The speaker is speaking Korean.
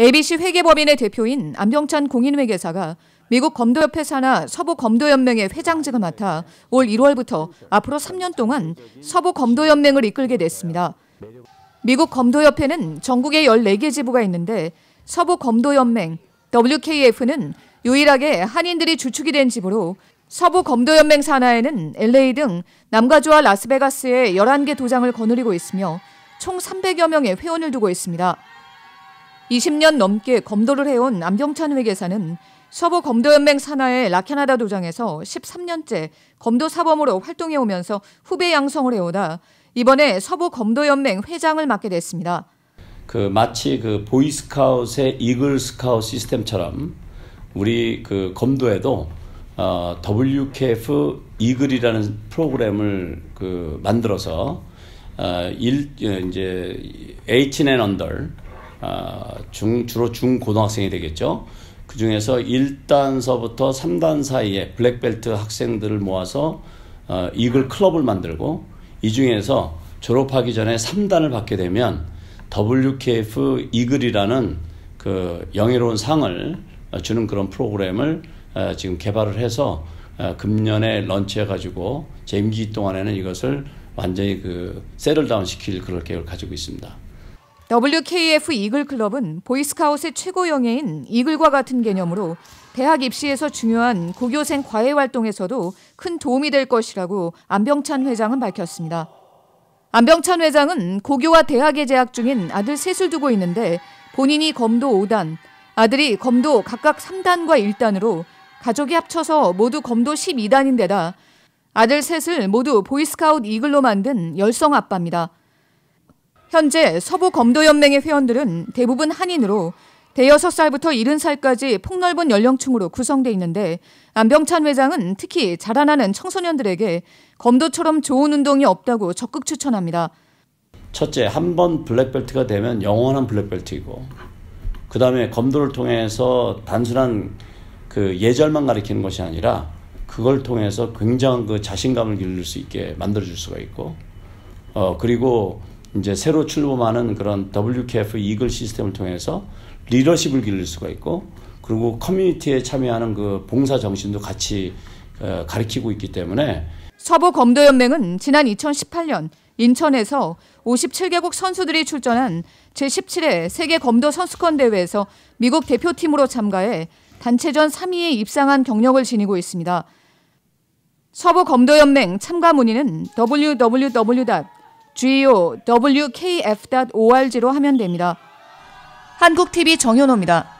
ABC 회계법인의 대표인 안병찬 공인회계사가 미국 검도협회 산하 서부검도연맹의 회장직을 맡아 올 1월부터 앞으로 3년 동안 서부검도연맹을 이끌게 됐습니다. 미국 검도협회는 전국에 14개 지부가 있는데 서부검도연맹 WKF는 유일하게 한인들이 주축이 된 지부로 서부검도연맹 산하에는 LA 등 남가주와 라스베가스의 11개 도장을 거느리고 있으며 총 300여 명의 회원을 두고 있습니다. 20년 넘게 검도를 해온 남경찬 회계사는 서부 검도연맹 산하의 라케나다 도장에서 13년째 검도 사범으로 활동해 오면서 후배 양성을 해오다 이번에 서부 검도연맹 회장을 맡게 됐습니다. 그 마치 그 보이스카웃의 이글스카웃 시스템처럼 우리 그 검도에도 어, WKF 이글이라는 프로그램을 그 만들어서 어, 일, 어, 이제 18 and under 아, 중, 주로 중고등학생이 되겠죠. 그 중에서 1단서부터 3단 사이에 블랙벨트 학생들을 모아서 어, 이글 클럽을 만들고 이 중에서 졸업하기 전에 3단을 받게 되면 WKF 이글이라는 그 영예로운 상을 주는 그런 프로그램을 어, 지금 개발을 해서 어, 금년에 런치해가지고 재 임기 동안에는 이것을 완전히 그 세를 다운 시킬 그런 계획을 가지고 있습니다. WKF 이글 클럽은 보이스카웃의 최고 영예인 이글과 같은 개념으로 대학 입시에서 중요한 고교생 과외 활동에서도 큰 도움이 될 것이라고 안병찬 회장은 밝혔습니다. 안병찬 회장은 고교와 대학에 재학 중인 아들 셋을 두고 있는데 본인이 검도 5단, 아들이 검도 각각 3단과 1단으로 가족이 합쳐서 모두 검도 12단인데다 아들 셋을 모두 보이스카웃 이글로 만든 열성 아빠입니다. 현재 서부 검도연맹의 회원들은 대부분 한인으로 대여섯 살부터 일흔 살까지 폭넓은 연령층으로 구성돼 있는데 안병찬 회장은 특히 자라나는 청소년들에게 검도처럼 좋은 운동이 없다고 적극 추천합니다. 첫째, 한 번 블랙벨트가 되면 영원한 블랙벨트이고 그 다음에 검도를 통해서 단순한 그 예절만 가리키는 것이 아니라 그걸 통해서 굉장한 그 자신감을 기를 수 있게 만들어줄 수가 있고 어 그리고 이제 새로 출범하는 그런 WKF 이글 시스템을 통해서 리더십을 기를 수가 있고 그리고 커뮤니티에 참여하는 그 봉사 정신도 같이 어, 가리키고 있기 때문에 서부 검도 연맹은 지난 2018년 인천에서 57개국 선수들이 출전한 제17회 세계 검도 선수권 대회에서 미국 대표팀으로 참가해 단체전 3위에 입상한 경력을 지니고 있습니다. 서부 검도 연맹 참가 문의는 www. go wkf.org로 하면 됩니다. 한국TV 정현호입니다.